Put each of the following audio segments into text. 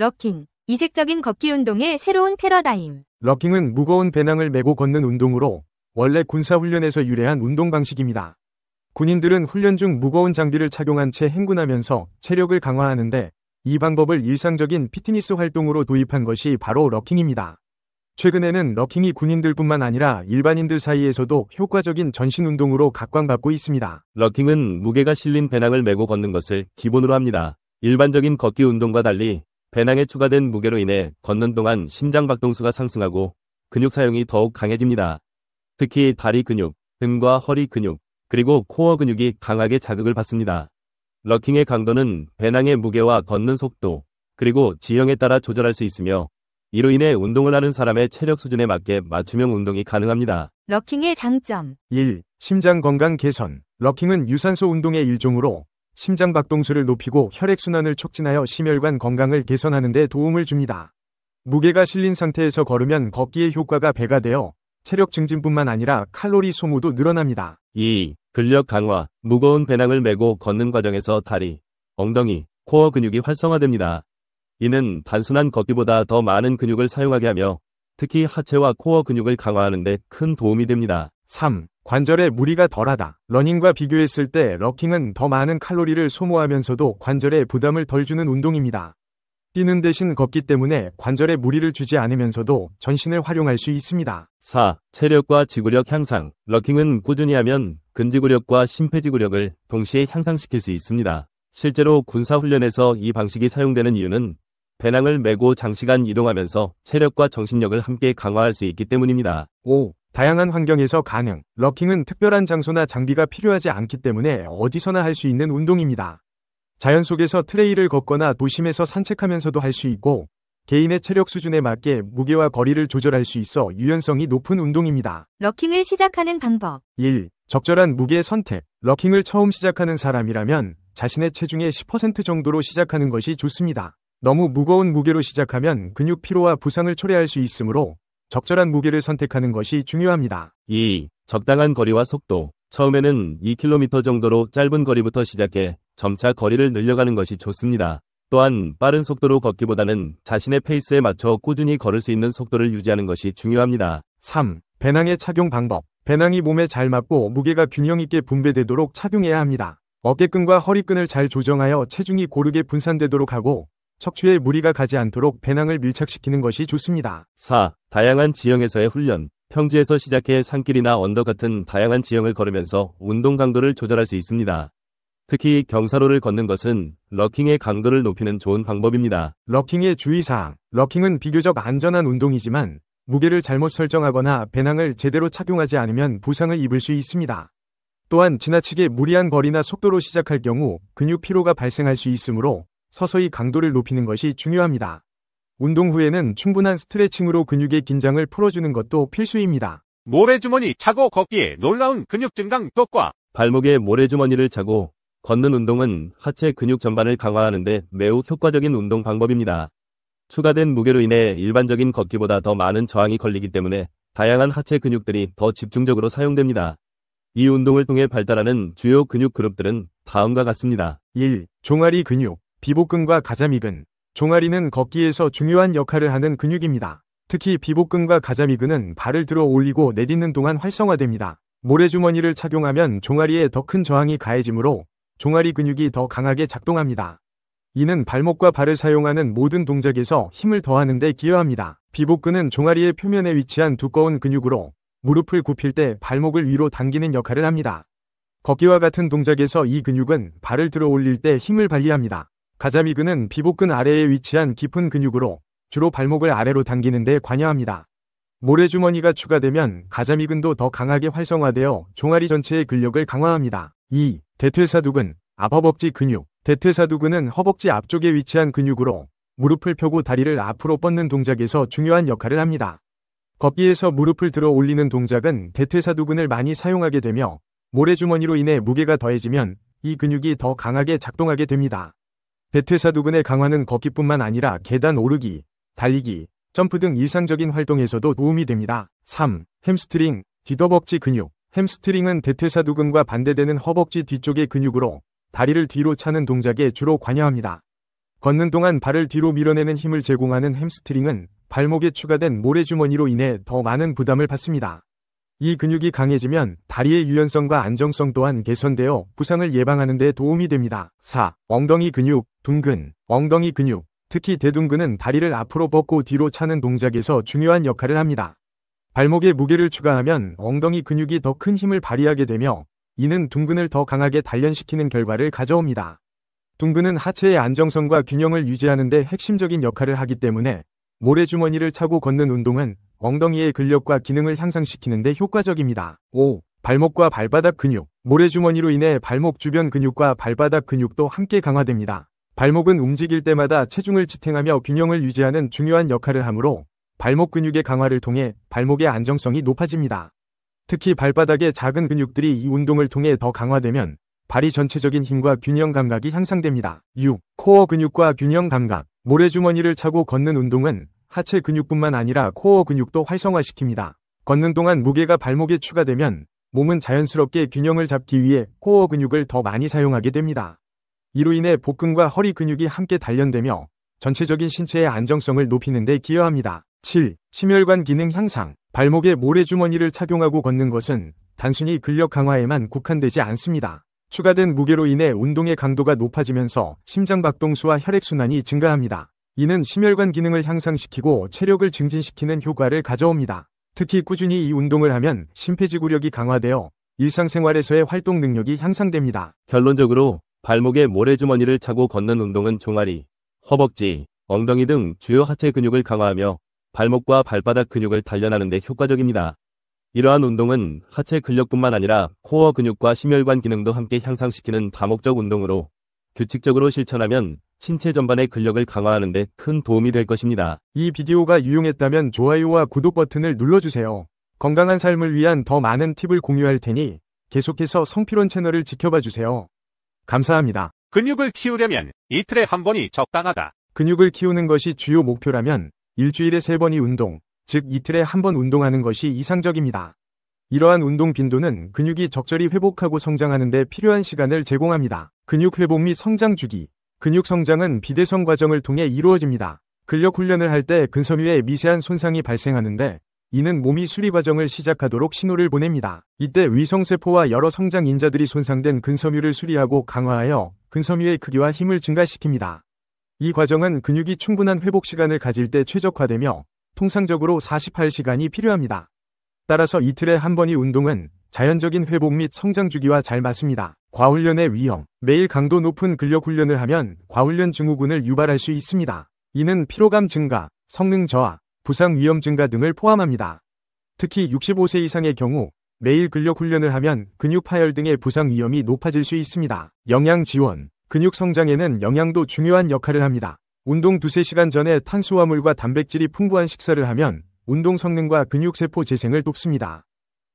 럭킹, 이색적인 걷기 운동의 새로운 패러다임. 럭킹은 무거운 배낭을 메고 걷는 운동으로 원래 군사훈련에서 유래한 운동 방식입니다. 군인들은 훈련 중 무거운 장비를 착용한 채 행군하면서 체력을 강화하는데 이 방법을 일상적인 피트니스 활동으로 도입한 것이 바로 럭킹입니다. 최근에는 럭킹이 군인들뿐만 아니라 일반인들 사이에서도 효과적인 전신 운동으로 각광받고 있습니다. 럭킹은 무게가 실린 배낭을 메고 걷는 것을 기본으로 합니다. 일반적인 걷기 운동과 달리 배낭에 추가된 무게로 인해 걷는 동안 심장박동수가 상승하고 근육 사용이 더욱 강해집니다. 특히 다리 근육, 등과 허리 근육, 그리고 코어 근육이 강하게 자극을 받습니다. 럭킹의 강도는 배낭의 무게와 걷는 속도, 그리고 지형에 따라 조절할 수 있으며 이로 인해 운동을 하는 사람의 체력 수준에 맞게 맞춤형 운동이 가능합니다. 럭킹의 장점 1. 심장 건강 개선 럭킹은 유산소 운동의 일종으로 심장박동수를 높이고 혈액순환을 촉진하여 심혈관 건강을 개선하는 데 도움을 줍니다. 무게가 실린 상태에서 걸으면 걷기의 효과가 배가 되어 체력 증진뿐만 아니라 칼로리 소모도 늘어납니다. 2. 근력 강화. 무거운 배낭을 메고 걷는 과정에서 다리, 엉덩이, 코어 근육이 활성화됩니다. 이는 단순한 걷기보다 더 많은 근육을 사용하게 하며 특히 하체와 코어 근육을 강화하는 데 큰 도움이 됩니다. 3. 관절에 무리가 덜하다. 러닝과 비교했을 때럭킹은더 많은 칼로리를 소모하면서도 관절에 부담을 덜 주는 운동입니다. 뛰는 대신 걷기 때문에 관절에 무리를 주지 않으면서도 전신을 활용할 수 있습니다. 4. 체력과 지구력 향상. 럭킹은 꾸준히 하면 근지구력과 심폐지구력을 동시에 향상시킬 수 있습니다. 실제로 군사훈련에서 이 방식이 사용되는 이유는 배낭을 메고 장시간 이동하면서 체력과 정신력을 함께 강화할 수 있기 때문입니다. 5. 다양한 환경에서 가능. 럭킹은 특별한 장소나 장비가 필요하지 않기 때문에 어디서나 할 수 있는 운동입니다. 자연 속에서 트레이를 걷거나 도심에서 산책하면서도 할 수 있고 개인의 체력 수준에 맞게 무게와 거리를 조절할 수 있어 유연성이 높은 운동입니다. 럭킹을 시작하는 방법 1. 적절한 무게 선택. 럭킹을 처음 시작하는 사람이라면 자신의 체중의 10% 정도로 시작하는 것이 좋습니다. 너무 무거운 무게로 시작하면 근육 피로와 부상을 초래할 수 있으므로 적절한 무게를 선택하는 것이 중요합니다. 2. 적당한 거리와 속도. 처음에는 2km 정도로 짧은 거리부터 시작해 점차 거리를 늘려가는 것이 좋습니다. 또한 빠른 속도로 걷기보다는 자신의 페이스에 맞춰 꾸준히 걸을 수 있는 속도를 유지하는 것이 중요합니다. 3. 배낭의 착용 방법. 배낭이 몸에 잘 맞고 무게가 균형 있게 분배되도록 착용해야 합니다. 어깨끈과 허리끈을 잘 조정하여 체중이 고르게 분산되도록 하고 척추에 무리가 가지 않도록 배낭을 밀착시키는 것이 좋습니다. 4. 다양한 지형에서의 훈련. 평지에서 시작해 산길이나 언덕 같은 다양한 지형을 걸으면서 운동 강도를 조절할 수 있습니다. 특히 경사로를 걷는 것은 럭킹의 강도를 높이는 좋은 방법입니다. 럭킹의 주의사항. 럭킹은 비교적 안전한 운동이지만 무게를 잘못 설정하거나 배낭을 제대로 착용하지 않으면 부상을 입을 수 있습니다. 또한 지나치게 무리한 거리나 속도로 시작할 경우 근육 피로가 발생할 수 있으므로 서서히 강도를 높이는 것이 중요합니다. 운동 후에는 충분한 스트레칭으로 근육의 긴장을 풀어주는 것도 필수입니다. 모래주머니 차고 걷기에 놀라운 근육 증강 효과 발목에 모래주머니를 차고 걷는 운동은 하체 근육 전반을 강화하는데 매우 효과적인 운동 방법입니다. 추가된 무게로 인해 일반적인 걷기보다 더 많은 저항이 걸리기 때문에 다양한 하체 근육들이 더 집중적으로 사용됩니다. 이 운동을 통해 발달하는 주요 근육 그룹들은 다음과 같습니다. 1. 종아리 근육 비복근과 가자미근, 종아리는 걷기에서 중요한 역할을 하는 근육입니다. 특히 비복근과 가자미근은 발을 들어 올리고 내딛는 동안 활성화됩니다. 모래주머니를 착용하면 종아리에 더 큰 저항이 가해지므로 종아리 근육이 더 강하게 작동합니다. 이는 발목과 발을 사용하는 모든 동작에서 힘을 더하는 데 기여합니다. 비복근은 종아리의 표면에 위치한 두꺼운 근육으로 무릎을 굽힐 때 발목을 위로 당기는 역할을 합니다. 걷기와 같은 동작에서 이 근육은 발을 들어 올릴 때 힘을 발휘합니다. 가자미근은 비복근 아래에 위치한 깊은 근육으로 주로 발목을 아래로 당기는 데 관여합니다. 모래주머니가 추가되면 가자미근도 더 강하게 활성화되어 종아리 전체의 근력을 강화합니다. 2. 대퇴사두근, 앞허벅지 근육 대퇴사두근은 허벅지 앞쪽에 위치한 근육으로 무릎을 펴고 다리를 앞으로 뻗는 동작에서 중요한 역할을 합니다. 걷기에서 무릎을 들어 올리는 동작은 대퇴사두근을 많이 사용하게 되며 모래주머니로 인해 무게가 더해지면 이 근육이 더 강하게 작동하게 됩니다. 대퇴사두근의 강화는 걷기뿐만 아니라 계단 오르기, 달리기, 점프 등 일상적인 활동에서도 도움이 됩니다. 3. 햄스트링, 뒤더벅지 근육 햄스트링은 대퇴사두근과 반대되는 허벅지 뒤쪽의 근육으로 다리를 뒤로 차는 동작에 주로 관여합니다. 걷는 동안 발을 뒤로 밀어내는 힘을 제공하는 햄스트링은 발목에 추가된 모래주머니로 인해 더 많은 부담을 받습니다. 이 근육이 강해지면 다리의 유연성과 안정성 또한 개선되어 부상을 예방하는 데 도움이 됩니다. 4. 엉덩이 근육, 둥근, 엉덩이 근육, 특히 대둔근은 다리를 앞으로 뻗고 뒤로 차는 동작에서 중요한 역할을 합니다. 발목에 무게를 추가하면 엉덩이 근육이 더 큰 힘을 발휘하게 되며 이는 둥근을 더 강하게 단련시키는 결과를 가져옵니다. 둥근은 하체의 안정성과 균형을 유지하는 데 핵심적인 역할을 하기 때문에 모래주머니를 차고 걷는 운동은 엉덩이의 근력과 기능을 향상시키는 데 효과적입니다. 5. 발목과 발바닥 근육 모래주머니로 인해 발목 주변 근육과 발바닥 근육도 함께 강화됩니다. 발목은 움직일 때마다 체중을 지탱하며 균형을 유지하는 중요한 역할을 하므로 발목 근육의 강화를 통해 발목의 안정성이 높아집니다. 특히 발바닥의 작은 근육들이 이 운동을 통해 더 강화되면 발이 전체적인 힘과 균형 감각이 향상됩니다. 6. 코어 근육과 균형 감각 모래주머니를 차고 걷는 운동은 하체 근육뿐만 아니라 코어 근육도 활성화시킵니다. 걷는 동안 무게가 발목에 추가되면 몸은 자연스럽게 균형을 잡기 위해 코어 근육을 더 많이 사용하게 됩니다. 이로 인해 복근과 허리 근육이 함께 단련되며 전체적인 신체의 안정성을 높이는 데 기여합니다. 7. 심혈관 기능 향상 발목에 모래주머니를 착용하고 걷는 것은 단순히 근력 강화에만 국한되지 않습니다. 추가된 무게로 인해 운동의 강도가 높아지면서 심장 박동수와 혈액순환이 증가합니다. 이는 심혈관 기능을 향상시키고 체력을 증진시키는 효과를 가져옵니다. 특히 꾸준히 이 운동을 하면 심폐지구력이 강화되어 일상생활에서의 활동 능력이 향상됩니다. 결론적으로 발목에 모래주머니를 차고 걷는 운동은 종아리, 허벅지, 엉덩이 등 주요 하체 근육을 강화하며 발목과 발바닥 근육을 단련하는 데 효과적입니다. 이러한 운동은 하체 근력뿐만 아니라 코어 근육과 심혈관 기능도 함께 향상시키는 다목적 운동으로 규칙적으로 실천하면 신체 전반의 근력을 강화하는 데 큰 도움이 될 것입니다. 이 비디오가 유용했다면 좋아요와 구독 버튼을 눌러주세요. 건강한 삶을 위한 더 많은 팁을 공유할 테니 계속해서 성피론 채널을 지켜봐 주세요. 감사합니다. 근육을 키우려면 이틀에 한 번이 적당하다. 근육을 키우는 것이 주요 목표라면 일주일에 세번이 운동, 즉 이틀에 한 번 운동하는 것이 이상적입니다. 이러한 운동 빈도는 근육이 적절히 회복하고 성장하는 데 필요한 시간을 제공합니다. 근육 회복 및 성장 주기 근육 성장은 비대성 과정을 통해 이루어집니다. 근력 훈련을 할 때 근섬유에 미세한 손상이 발생하는데 이는 몸이 수리 과정을 시작하도록 신호를 보냅니다. 이때 위성세포와 여러 성장인자들이 손상된 근섬유를 수리하고 강화하여 근섬유의 크기와 힘을 증가시킵니다. 이 과정은 근육이 충분한 회복 시간을 가질 때 최적화되며 통상적으로 48시간이 필요합니다. 따라서 이틀에 한 번이 운동은 자연적인 회복 및 성장 주기와 잘 맞습니다. 과훈련의 위험 매일 강도 높은 근력 훈련을 하면 과훈련 증후군을 유발할 수 있습니다. 이는 피로감 증가, 성능 저하, 부상 위험 증가 등을 포함합니다. 특히 65세 이상의 경우 매일 근력 훈련을 하면 근육 파열 등의 부상 위험이 높아질 수 있습니다. 영양 지원 근육 성장에는 영양도 중요한 역할을 합니다. 운동 2, 3 시간 전에 탄수화물과 단백질이 풍부한 식사를 하면 운동 성능과 근육세포 재생을 돕습니다.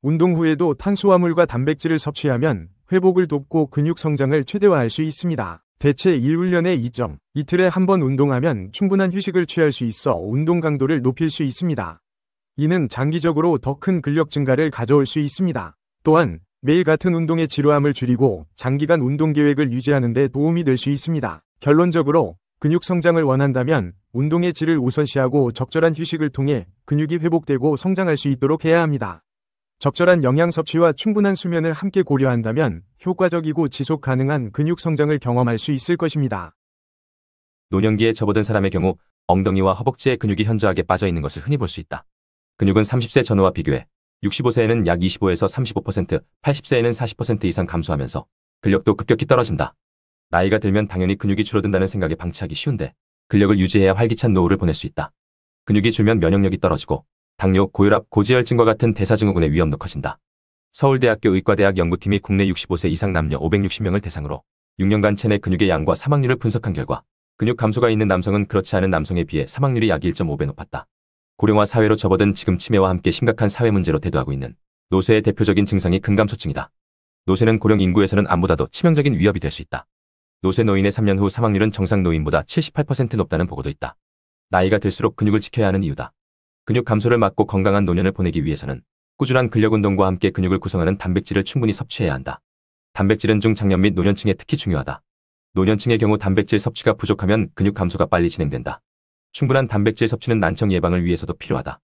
운동 후에도 탄수화물과 단백질을 섭취하면 회복을 돕고 근육 성장을 최대화할 수 있습니다. 대체 1훈련의 2점, 이틀에 한 번 운동하면 충분한 휴식을 취할 수 있어 운동 강도를 높일 수 있습니다. 이는 장기적으로 더 큰 근력 증가를 가져올 수 있습니다. 또한 매일 같은 운동의 지루함을 줄이고 장기간 운동 계획을 유지하는 데 도움이 될 수 있습니다. 결론적으로 근육 성장을 원한다면 운동의 질을 우선시하고 적절한 휴식을 통해 근육이 회복되고 성장할 수 있도록 해야 합니다. 적절한 영양 섭취와 충분한 수면을 함께 고려한다면 효과적이고 지속 가능한 근육 성장을 경험할 수 있을 것입니다. 노년기에 접어든 사람의 경우 엉덩이와 허벅지의 근육이 현저하게 빠져 있는 것을 흔히 볼 수 있다. 근육은 30세 전후와 비교해 65세에는 약 25에서 35%, 80세에는 40% 이상 감소하면서 근력도 급격히 떨어진다. 나이가 들면 당연히 근육이 줄어든다는 생각에 방치하기 쉬운데 근력을 유지해야 활기찬 노후를 보낼 수 있다. 근육이 줄면 면역력이 떨어지고 당뇨, 고혈압, 고지혈증과 같은 대사증후군의 위험도 커진다. 서울대학교 의과대학 연구팀이 국내 65세 이상 남녀 560명을 대상으로 6년간 체내 근육의 양과 사망률을 분석한 결과 근육 감소가 있는 남성은 그렇지 않은 남성에 비해 사망률이 약 1.5배 높았다. 고령화 사회로 접어든 지금 치매와 함께 심각한 사회 문제로 대두하고 있는 노쇠의 대표적인 증상이 근감소증이다. 노쇠는 고령 인구에서는 암보다도 치명적인 위협이 될 수 있다. 노쇠 노인의 3년 후 사망률은 정상 노인보다 78% 높다는 보고도 있다. 나이가 들수록 근육을 지켜야 하는 이유다. 근육 감소를 막고 건강한 노년을 보내기 위해서는 꾸준한 근력 운동과 함께 근육을 구성하는 단백질을 충분히 섭취해야 한다. 단백질은 중장년 및 노년층에 특히 중요하다. 노년층의 경우 단백질 섭취가 부족하면 근육 감소가 빨리 진행된다. 충분한 단백질 섭취는 난청 예방을 위해서도 필요하다.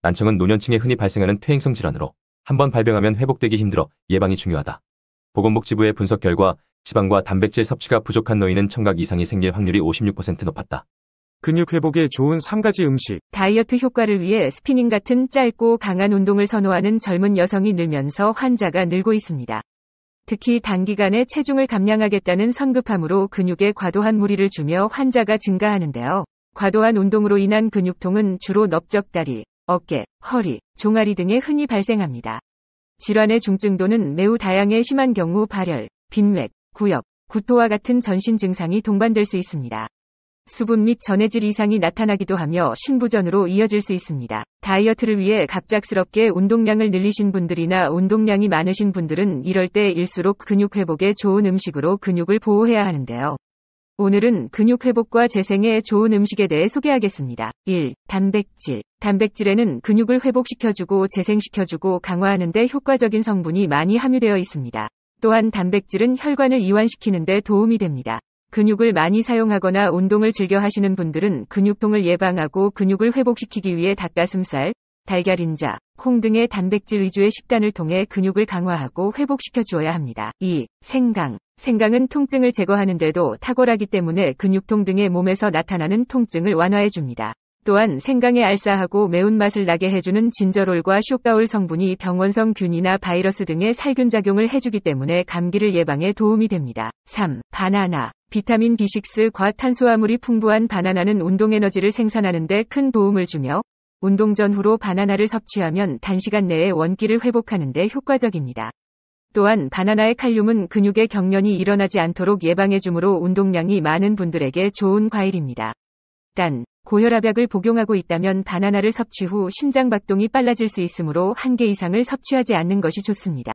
난청은 노년층에 흔히 발생하는 퇴행성 질환으로 한번 발병하면 회복되기 힘들어 예방이 중요하다. 보건복지부의 분석 결과 지방과 단백질 섭취가 부족한 노인은 청각 이상이 생길 확률이 56% 높았다. 근육 회복에 좋은 3가지 음식. 다이어트 효과를 위해 스피닝 같은 짧고 강한 운동을 선호하는 젊은 여성이 늘면서 환자가 늘고 있습니다. 특히 단기간에 체중을 감량하겠다는 성급함으로 근육에 과도한 무리를 주며 환자가 증가하는데요. 과도한 운동으로 인한 근육통은 주로 넓적다리, 어깨, 허리, 종아리 등에 흔히 발생합니다. 질환의 중증도는 매우 다양해 심한 경우 발열, 빈맥, 구역, 구토와 같은 전신 증상이 동반될 수 있습니다. 수분 및 전해질 이상이 나타나기도 하며 신부전으로 이어질 수 있습니다. 다이어트를 위해 갑작스럽게 운동량을 늘리신 분들이나 운동량이 많으신 분들은 이럴 때일수록 근육 회복에 좋은 음식으로 근육을 보호해야 하는데요. 오늘은 근육 회복과 재생에 좋은 음식에 대해 소개하겠습니다. 1. 단백질. 단백질에는 근육을 회복시켜주고 재생시켜주고 강화하는 데 효과적인 성분이 많이 함유되어 있습니다. 또한 단백질은 혈관을 이완시키는 데 도움이 됩니다. 근육을 많이 사용하거나 운동을 즐겨 하시는 분들은 근육통을 예방하고 근육을 회복시키기 위해 닭가슴살, 달걀인자, 콩 등의 단백질 위주의 식단을 통해 근육을 강화하고 회복시켜 주어야 합니다. 2. 생강. 생강은 통증을 제거하는데도 탁월하기 때문에 근육통 등의 몸에서 나타나는 통증을 완화해 줍니다. 또한 생강에 알싸하고 매운맛을 나게 해주는 진저롤과 쇼가올 성분이 병원성 균이나 바이러스 등의 살균작용을 해주기 때문에 감기를 예방에 도움이 됩니다. 3. 바나나 비타민 B6과 탄수화물이 풍부한 바나나는 운동에너지를 생산하는데 큰 도움을 주며 운동 전후로 바나나를 섭취하면 단시간 내에 원기를 회복하는데 효과적입니다. 또한 바나나의 칼륨은 근육의 경련이 일어나지 않도록 예방해주므로 운동량이 많은 분들에게 좋은 과일입니다. 단, 고혈압약을 복용하고 있다면 바나나를 섭취 후 심장박동이 빨라질 수 있으므로 한 개 이상을 섭취하지 않는 것이 좋습니다.